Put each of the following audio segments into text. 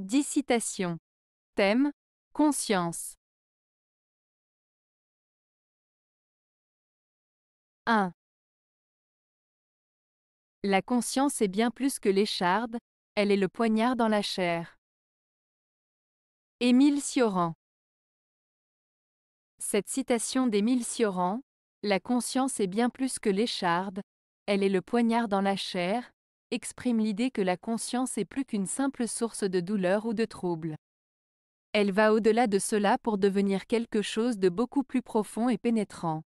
10 citations. Thème Conscience. 1. La conscience est bien plus que l'écharde, elle est le poignard dans la chair. Émile Cioran. Cette citation d'Émile Cioran, La conscience est bien plus que l'écharde, elle est le poignard dans la chair, exprime l'idée que la conscience est plus qu'une simple source de douleur ou de trouble. Elle va au-delà de cela pour devenir quelque chose de beaucoup plus profond et pénétrant.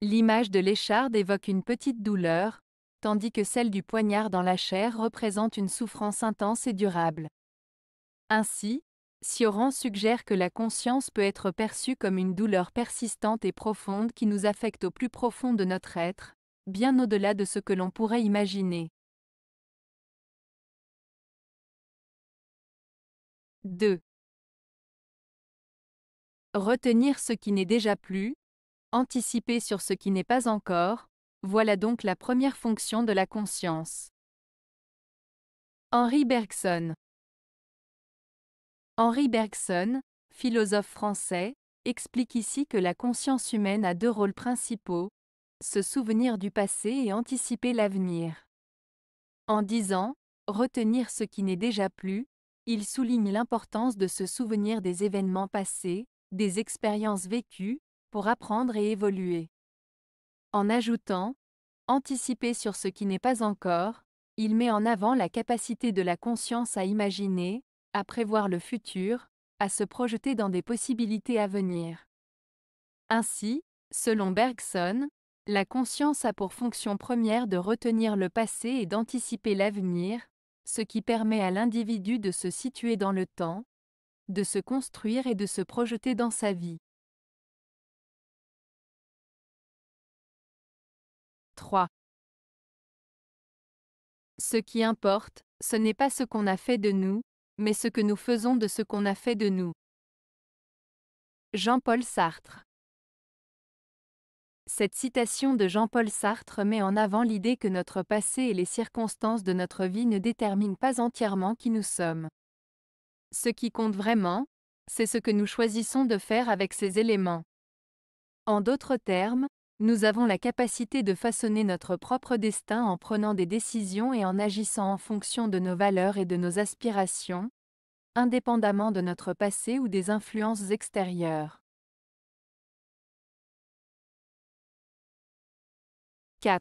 L'image de l'écharde évoque une petite douleur, tandis que celle du poignard dans la chair représente une souffrance intense et durable. Ainsi, Sioran suggère que la conscience peut être perçue comme une douleur persistante et profonde qui nous affecte au plus profond de notre être, bien au-delà de ce que l'on pourrait imaginer. 2. Retenir ce qui n'est déjà plus, anticiper sur ce qui n'est pas encore, voilà donc la première fonction de la conscience. Henri Bergson Henri Bergson, philosophe français, explique ici que la conscience humaine a deux rôles principaux, se souvenir du passé et anticiper l'avenir. En disant, retenir ce qui n'est déjà plus, il souligne l'importance de se souvenir des événements passés, des expériences vécues, pour apprendre et évoluer. En ajoutant, anticiper sur ce qui n'est pas encore, il met en avant la capacité de la conscience à imaginer, à prévoir le futur, à se projeter dans des possibilités à venir. Ainsi, selon Bergson, la conscience a pour fonction première de retenir le passé et d'anticiper l'avenir, ce qui permet à l'individu de se situer dans le temps, de se construire et de se projeter dans sa vie. 3. Ce qui importe, ce n'est pas ce qu'on a fait de nous, mais ce que nous faisons de ce qu'on a fait de nous. Jean-Paul Sartre cette citation de Jean-Paul Sartre met en avant l'idée que notre passé et les circonstances de notre vie ne déterminent pas entièrement qui nous sommes. Ce qui compte vraiment, c'est ce que nous choisissons de faire avec ces éléments. En d'autres termes, nous avons la capacité de façonner notre propre destin en prenant des décisions et en agissant en fonction de nos valeurs et de nos aspirations, indépendamment de notre passé ou des influences extérieures. 4.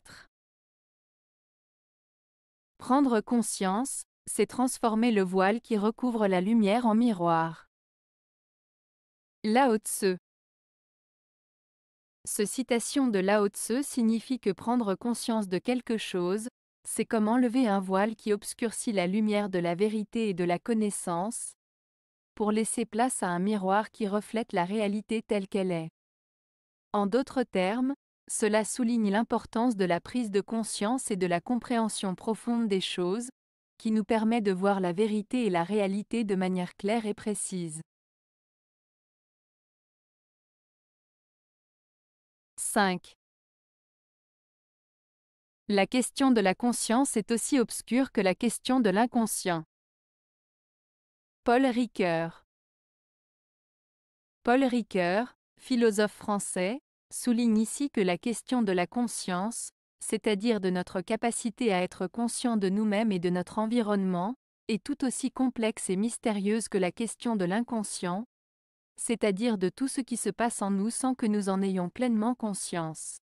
Prendre conscience, c'est transformer le voile qui recouvre la lumière en miroir. Lao Tse. Ce citation de Lao Tse signifie que prendre conscience de quelque chose, c'est comme enlever un voile qui obscurcit la lumière de la vérité et de la connaissance, pour laisser place à un miroir qui reflète la réalité telle qu'elle est. En d'autres termes, cela souligne l'importance de la prise de conscience et de la compréhension profonde des choses, qui nous permet de voir la vérité et la réalité de manière claire et précise. 5. La question de la conscience est aussi obscure que la question de l'inconscient. Paul Ricoeur Paul Ricœur, philosophe français, souligne ici que la question de la conscience, c'est-à-dire de notre capacité à être conscient de nous-mêmes et de notre environnement, est tout aussi complexe et mystérieuse que la question de l'inconscient, c'est-à-dire de tout ce qui se passe en nous sans que nous en ayons pleinement conscience.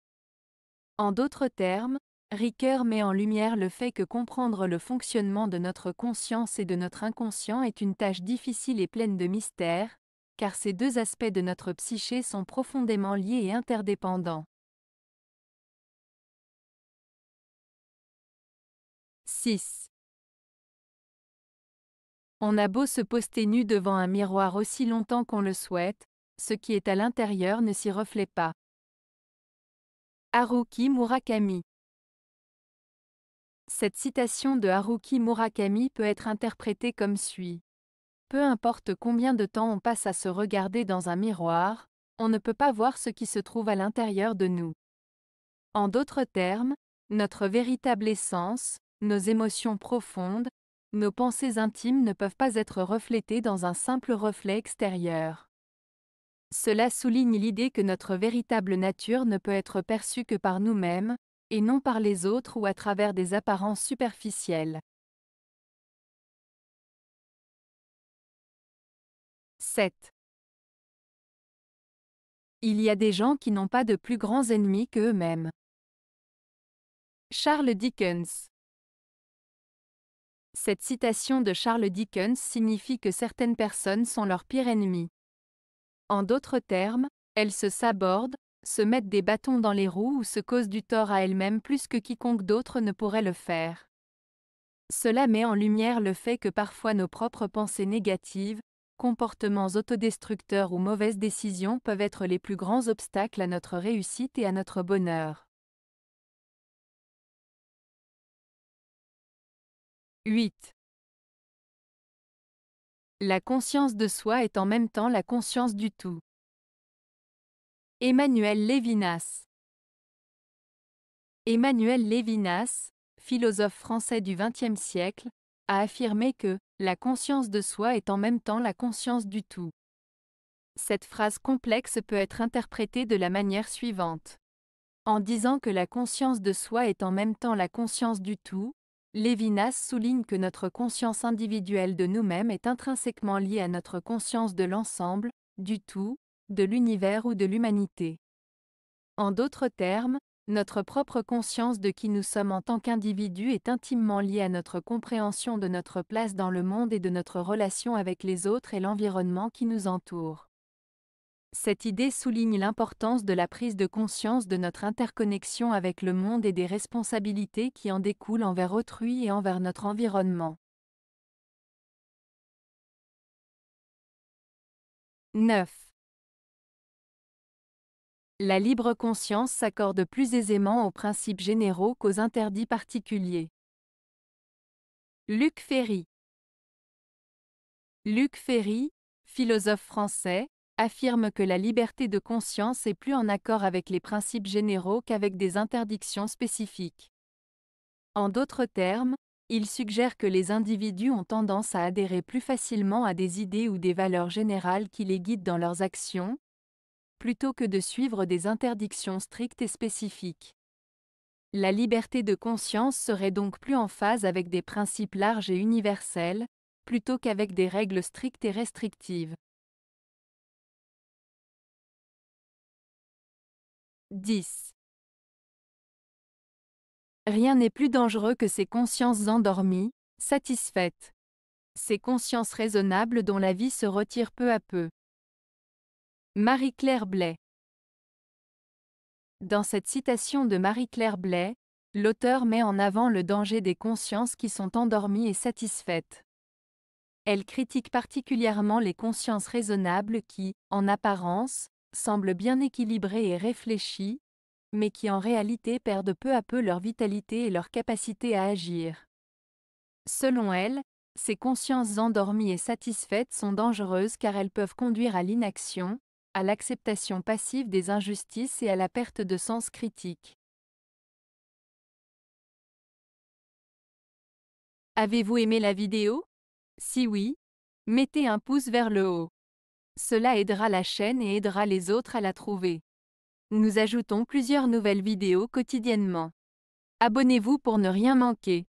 En d'autres termes, Ricoeur met en lumière le fait que comprendre le fonctionnement de notre conscience et de notre inconscient est une tâche difficile et pleine de mystères, car ces deux aspects de notre psyché sont profondément liés et interdépendants. 6. On a beau se poster nu devant un miroir aussi longtemps qu'on le souhaite, ce qui est à l'intérieur ne s'y reflète pas. Haruki Murakami Cette citation de Haruki Murakami peut être interprétée comme suit. Peu importe combien de temps on passe à se regarder dans un miroir, on ne peut pas voir ce qui se trouve à l'intérieur de nous. En d'autres termes, notre véritable essence, nos émotions profondes, nos pensées intimes ne peuvent pas être reflétées dans un simple reflet extérieur. Cela souligne l'idée que notre véritable nature ne peut être perçue que par nous-mêmes, et non par les autres ou à travers des apparences superficielles. 7. Il y a des gens qui n'ont pas de plus grands ennemis queux mêmes Charles Dickens Cette citation de Charles Dickens signifie que certaines personnes sont leurs pires ennemis. En d'autres termes, elles se sabordent, se mettent des bâtons dans les roues ou se causent du tort à elles-mêmes plus que quiconque d'autre ne pourrait le faire. Cela met en lumière le fait que parfois nos propres pensées négatives, comportements autodestructeurs ou mauvaises décisions peuvent être les plus grands obstacles à notre réussite et à notre bonheur. 8. La conscience de soi est en même temps la conscience du tout. Emmanuel Lévinas Emmanuel Lévinas, philosophe français du XXe siècle, a affirmé que la conscience de soi est en même temps la conscience du tout. Cette phrase complexe peut être interprétée de la manière suivante. En disant que la conscience de soi est en même temps la conscience du tout, Lévinas souligne que notre conscience individuelle de nous-mêmes est intrinsèquement liée à notre conscience de l'ensemble, du tout, de l'univers ou de l'humanité. En d'autres termes, notre propre conscience de qui nous sommes en tant qu'individus est intimement liée à notre compréhension de notre place dans le monde et de notre relation avec les autres et l'environnement qui nous entoure. Cette idée souligne l'importance de la prise de conscience de notre interconnexion avec le monde et des responsabilités qui en découlent envers autrui et envers notre environnement. 9. La libre conscience s'accorde plus aisément aux principes généraux qu'aux interdits particuliers. Luc Ferry Luc Ferry, philosophe français, affirme que la liberté de conscience est plus en accord avec les principes généraux qu'avec des interdictions spécifiques. En d'autres termes, il suggère que les individus ont tendance à adhérer plus facilement à des idées ou des valeurs générales qui les guident dans leurs actions, plutôt que de suivre des interdictions strictes et spécifiques. La liberté de conscience serait donc plus en phase avec des principes larges et universels, plutôt qu'avec des règles strictes et restrictives. 10. Rien n'est plus dangereux que ces consciences endormies, satisfaites. Ces consciences raisonnables dont la vie se retire peu à peu. Marie-Claire Blais Dans cette citation de Marie-Claire Blais, l'auteur met en avant le danger des consciences qui sont endormies et satisfaites. Elle critique particulièrement les consciences raisonnables qui, en apparence, semblent bien équilibrées et réfléchies, mais qui en réalité perdent peu à peu leur vitalité et leur capacité à agir. Selon elle, ces consciences endormies et satisfaites sont dangereuses car elles peuvent conduire à l'inaction, à l'acceptation passive des injustices et à la perte de sens critique. Avez-vous aimé la vidéo Si oui, mettez un pouce vers le haut. Cela aidera la chaîne et aidera les autres à la trouver. Nous ajoutons plusieurs nouvelles vidéos quotidiennement. Abonnez-vous pour ne rien manquer.